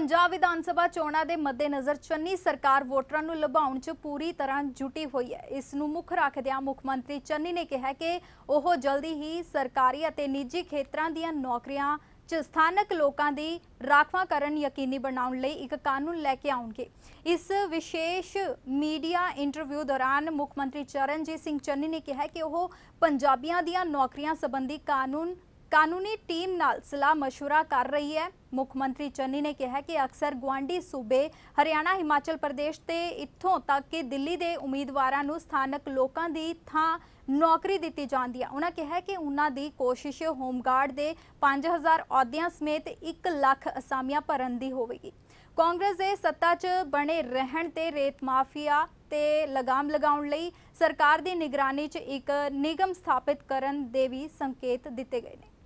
ਪੰਜਾਬ ਵਿਧਾਨ ਸਭਾ ਚੋਣਾਂ ਦੇ ਮੱਦੇਨਜ਼ਰ ਚੰਨੀ ਸਰਕਾਰ ਵੋਟਰਾਂ ਨੂੰ ਲੁਭਾਉਣ 'ਚ ਪੂਰੀ ਤਰ੍ਹਾਂ ਜੁਟੀ ਹੋਈ ਹੈ ਇਸ ਨੂੰ ਮੁੱਖ ਰੱਖਦਿਆਂ ਮੁੱਖ ਮੰਤਰੀ ਚੰਨੀ ਨੇ ਕਿਹਾ ਕਿ ਉਹ ਜਲਦੀ ਹੀ ਸਰਕਾਰੀ ਅਤੇ ਨਿੱਜੀ ਖੇਤਰਾਂ ਦੀਆਂ ਨੌਕਰੀਆਂ 'ਚ ਸਥਾਨਕ ਲੋਕਾਂ ਦੀ ਰਾਖਵਾਂਕਰਨ ਕਰਨ ਯਕੀਨੀ ਬਣਾਉਣ ਲਈ ਇੱਕ ਕਾਨੂੰਨ ਲੈ ਕੇ ਆਉਣਗੇ ਇਸ ਵਿਸ਼ੇਸ਼ ਮੀਡੀਆ ਇੰਟਰਵਿਊ ਦੌਰਾਨ ਮੁੱਖ ਮੰਤਰੀ ਚਰਨਜੀਤ ਸਿੰਘ ਚੰਨੀ ਨੇ ਕਿਹਾ ਕਿ ਉਹ ਪੰਜਾਬੀਆਂ ਦੀਆਂ ਨੌਕਰੀਆਂ ਸੰਬੰਧੀ ਕਾਨੂੰਨ ਕਾਨੂੰਨੀ ਟੀਮ ਨਾਲ ਸਲਾਹ مشورہ ਕਰ ਰਹੀ ਹੈ ਮੁੱਖ ਮੰਤਰੀ ਚੰਨੀ ਨੇ ਕਿਹਾ ਕਿ ਅਕਸਰ ਗਵਾਂਡੀ ਸੂਬੇ ਹਰਿਆਣਾ ਹਿਮਾਚਲ ਪ੍ਰਦੇਸ਼ ਤੇ ਇੱਥੋਂ ਤੱਕ ਕਿ ਦਿੱਲੀ ਦੇ ਉਮੀਦਵਾਰਾਂ ਨੂੰ ਸਥਾਨਕ ਲੋਕਾਂ ਦੀ ਥਾਂ ਨੌਕਰੀ ਦਿੱਤੀ ਜਾਂਦੀ ਹੈ ਉਹਨਾਂ ਕਿਹਾ ਕਿ ਉਹਨਾਂ ਦੀ ਕੋਸ਼ਿਸ਼ ਹੋਮਗਾਰਡ ਦੇ 5000 ਅਹੁਦਿਆਂ ਸਮੇਤ 1 ਲੱਖ ਅਸਾਮੀਆਂ ਭਰਨ ਦੀ ਹੋਵੇਗੀ ਕਾਂਗਰਸ ਦੇ ਸੱਤਾ 'ਚ ਬਣੇ ਰਹਿਣ ਤੇ ਰੇਤ ਮਾਫੀਆ ਤੇ ਲਗਾਮ ਲਗਾਉਣ ਲਈ ਸਰਕਾਰ ਦੀ ਨਿਗਰਾਨੀ 'ਚ ਇੱਕ ਨਿਗਮ ਸਥਾਪਿਤ ਕਰਨ ਦੇ ਵੀ ਸੰਕੇਤ ਦਿੱਤੇ ਗਏ ਨੇ